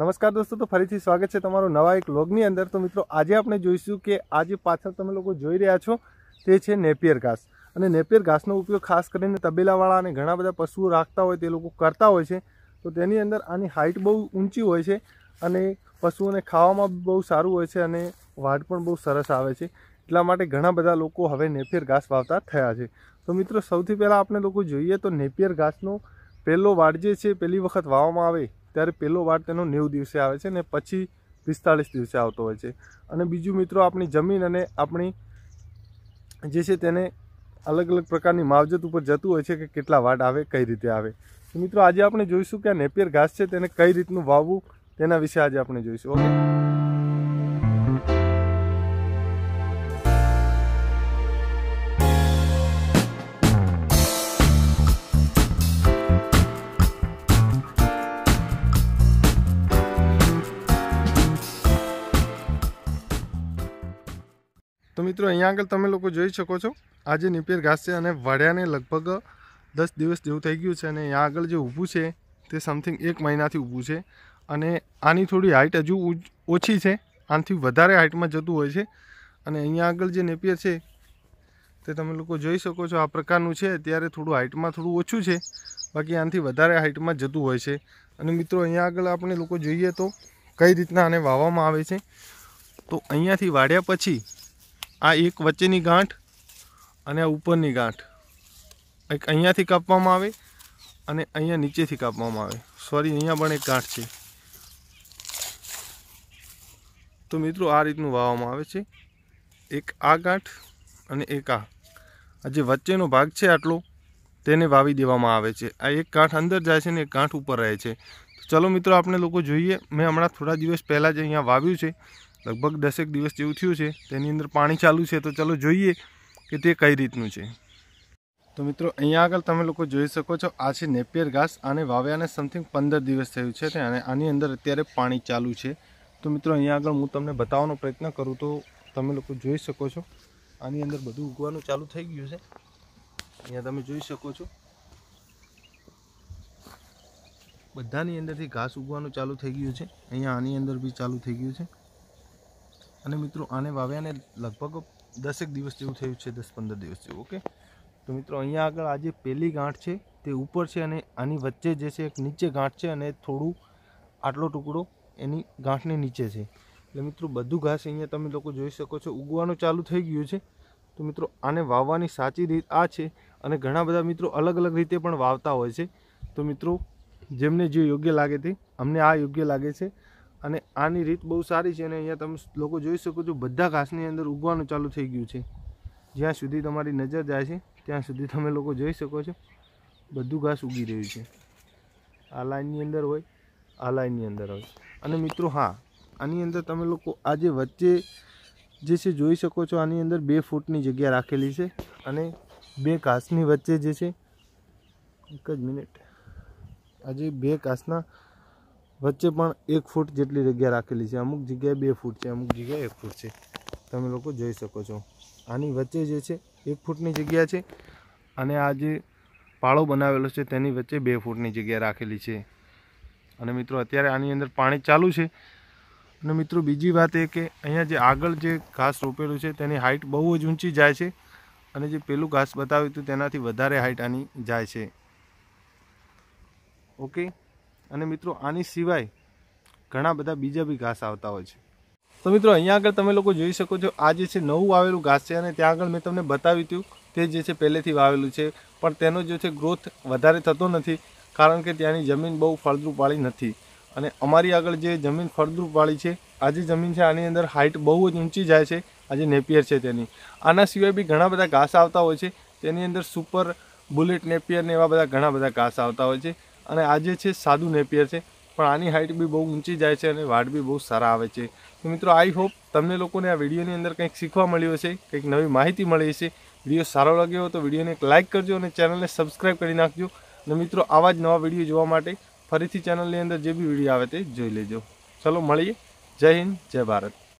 નમસ્કાર દોસ્તો તો ફરીથી સ્વાગત છે તમારું નવા એક લોગની અંદર તો મિત્રો આજે આપણે જોઈશું કે આજે પાછળ તમે લોકો જોઈ રહ્યા છો તે છે નેપિયર ઘાસ અને નેપિયર ઘાસનો ઉપયોગ ખાસ કરીને તબેલાવાળા અને ઘણા બધા પશુઓ રાખતા હોય તે લોકો કરતા હોય છે તો તેની અંદર આની હાઇટ બહુ ઊંચી હોય છે અને પશુઓને ખાવામાં બહુ સારું હોય છે અને વાડ પણ બહુ સરસ આવે છે એટલા માટે ઘણા બધા લોકો હવે નેપિયર ઘાસ વાવતા થયા છે તો મિત્રો સૌથી પહેલાં આપણે લોકો જોઈએ તો નેપિયર ઘાસનો પહેલો વાડ જે છે પહેલી વખત વાવવામાં આવે ત્યારે પહેલો વાર તેનો નેવું દિવસે આવે છે ને પછી પિસ્તાળીસ દિવસે આવતો હોય છે અને બીજું મિત્રો આપણી જમીન અને આપણી જે છે તેને અલગ અલગ પ્રકારની માવજત ઉપર જતું હોય છે કે કેટલા વાટ આવે કઈ રીતે આવે તો મિત્રો આજે આપણે જોઈશું કે આ નેપિયર ઘાસ છે તેને કઈ રીતનું વાવવું તેના વિશે આજે આપણે જોઈશું ઓકે તો મિત્રો અહીંયા આગળ તમે લોકો જોઈ શકો છો આજે નિપેર ઘાસ છે અને વળ્યાને લગભગ દસ દિવસ જેવું થઈ ગયું છે અને અહીંયા આગળ જે ઊભું છે તે સમથિંગ એક મહિનાથી ઊભું છે અને આની થોડી હાઇટ હજુ ઓછી છે આનાથી વધારે હાઇટમાં જતું હોય છે અને અહીંયા આગળ જે નેપિયર છે તે તમે લોકો જોઈ શકો છો આ પ્રકારનું છે અત્યારે થોડું હાઇટમાં થોડું ઓછું છે બાકી આનાથી વધારે હાઇટમાં જતું હોય છે અને મિત્રો અહીંયા આગળ આપણે લોકો જોઈએ તો કઈ રીતના આને વાવવામાં આવે છે તો અહીંયાથી વાડ્યા પછી આ એક વચ્ચેની ગાંઠ અને આ ઉપરની ગાંઠ એક અહીંયાથી કાપવામાં આવે અને અહીંયા નીચેથી કાપવામાં આવે સોરી અહીંયા પણ એક ગાંઠ છે તો મિત્રો આ રીતનું વાવવામાં આવે છે એક આ ગાંઠ અને એક આ જે વચ્ચેનો ભાગ છે આટલો તેને વાવી દેવામાં આવે છે આ એક ગાંઠ અંદર જાય છે ને એક ગાંઠ ઉપર રહે છે ચલો મિત્રો આપણે લોકો જોઈએ મેં હમણાં થોડા દિવસ પહેલાં જ અહીંયા વાવ્યું છે લગભગ દસેક દિવસ જેવું થયું છે તેની અંદર પાણી ચાલુ છે તો ચાલો જોઈએ કે તે કઈ રીતનું છે તો મિત્રો અહીંયા આગળ તમે લોકો જોઈ શકો છો આ છે નેપિયર ઘાસ આને વાવ્યાને સમથિંગ પંદર દિવસ થયું છે અને આની અંદર અત્યારે પાણી ચાલુ છે તો મિત્રો અહીંયા આગળ હું તમને બતાવવાનો પ્રયત્ન કરું તો તમે લોકો જોઈ શકો છો આની અંદર બધું ઉગવાનું ચાલુ થઈ ગયું છે અહીંયા તમે જોઈ શકો છો બધાની અંદરથી ઘાસ ઉગવાનું ચાલુ થઈ ગયું છે અહીંયા આની અંદર બી ચાલુ થઈ ગયું છે અને મિત્રો આને વાવ્યાને લગભગ દસેક દિવસ જેવું થયું છે દસ પંદર દિવસ જેવું ઓકે તો મિત્રો અહીંયા આગળ આજે પહેલી ગાંઠ છે તે ઉપર છે અને આની વચ્ચે જે છે એક નીચે ગાંઠ છે અને થોડું આટલો ટુકડો એની ગાંઠને નીચે છે એટલે મિત્રો બધું ઘાસ અહીંયા તમે લોકો જોઈ શકો છો ઉગવાનું ચાલુ થઈ ગયું છે તો મિત્રો આને વાવવાની સાચી રીત આ છે અને ઘણા બધા મિત્રો અલગ અલગ રીતે પણ વાવતા હોય છે તો મિત્રો જેમને જે યોગ્ય લાગે તે અમને આ યોગ્ય લાગે છે અને આની રીત બહુ સારી છે અને અહીંયા તમે લોકો જોઈ શકો છો બધા ઘાસની અંદર ઉગવાનું ચાલુ થઈ ગયું છે જ્યાં સુધી તમારી નજર જાય છે ત્યાં સુધી તમે લોકો જોઈ શકો છો બધું ઘાસ ઉગી રહ્યું છે આ લાઇનની અંદર હોય આ લાઇનની અંદર હોય અને મિત્રો હા આની અંદર તમે લોકો આજે વચ્ચે જે છે જોઈ શકો છો આની અંદર બે ફૂટની જગ્યા રાખેલી છે અને બે ઘાસની વચ્ચે જે છે એક જ મિનિટ આજે બે ઘાસના વચ્ચે પણ એક ફૂટ જેટલી જગ્યા રાખેલી છે અમુક જગ્યાએ બે ફૂટ છે અમુક જગ્યાએ એક ફૂટ છે તમે લોકો જોઈ શકો છો આની વચ્ચે જે છે એક ફૂટની જગ્યા છે અને આ જે પાળો બનાવેલો છે તેની વચ્ચે બે ફૂટની જગ્યા રાખેલી છે અને મિત્રો અત્યારે આની અંદર પાણી ચાલુ છે અને મિત્રો બીજી વાત એ કે અહીંયા જે આગળ જે ઘાસ રોપેલું છે તેની હાઇટ બહુ જ ઊંચી જાય છે અને જે પેલું ઘાસ બતાવ્યું હતું તેનાથી વધારે હાઇટ આની જાય છે ઓકે અને મિત્રો આની સિવાય ઘણા બધા બીજા બી ઘાસ આવતા હોય છે તો મિત્રો અહીંયા આગળ તમે લોકો જોઈ શકો છો આ જે છે નવું વાવેલું ઘાસ છે અને ત્યાં આગળ મેં તમને બતાવ્યું હતું તે જે છે પહેલેથી વાવેલું છે પણ તેનો જે છે ગ્રોથ વધારે થતો નથી કારણ કે ત્યાંની જમીન બહુ ફળદ્રુપવાળી નથી અને અમારી આગળ જે જમીન ફળદ્રુપવાળી છે આ જે જમીન છે આની અંદર હાઇટ બહુ જ ઊંચી જાય છે આ જે નેપિયર છે તેની આના સિવાય બી ઘણા બધા ઘાસ આવતા હોય છે તેની અંદર સુપર બુલેટ નેપિયર ને એવા બધા ઘણા બધા ઘાસ આવતા હોય છે અને આ જે છે સાદું નેપિયર છે પણ આની હાઇટ બી બહુ ઊંચી જાય છે અને વાડ બી બહુ સારા આવે છે તો મિત્રો આઈ હોપ તમને લોકોને આ વિડીયોની અંદર કંઈક શીખવા મળ્યું હશે કંઈક નવી માહિતી મળી હશે વિડીયો સારો લાગ્યો હોય તો વિડીયોને એક લાઇક કરજો અને ચેનલને સબસ્ક્રાઈબ કરી નાખજો અને મિત્રો આવા જ નવા વિડીયો જોવા માટે ફરીથી ચેનલની અંદર જે બી વિડીયો આવે તે જોઈ લેજો ચલો મળીએ જય હિન્દ જય ભારત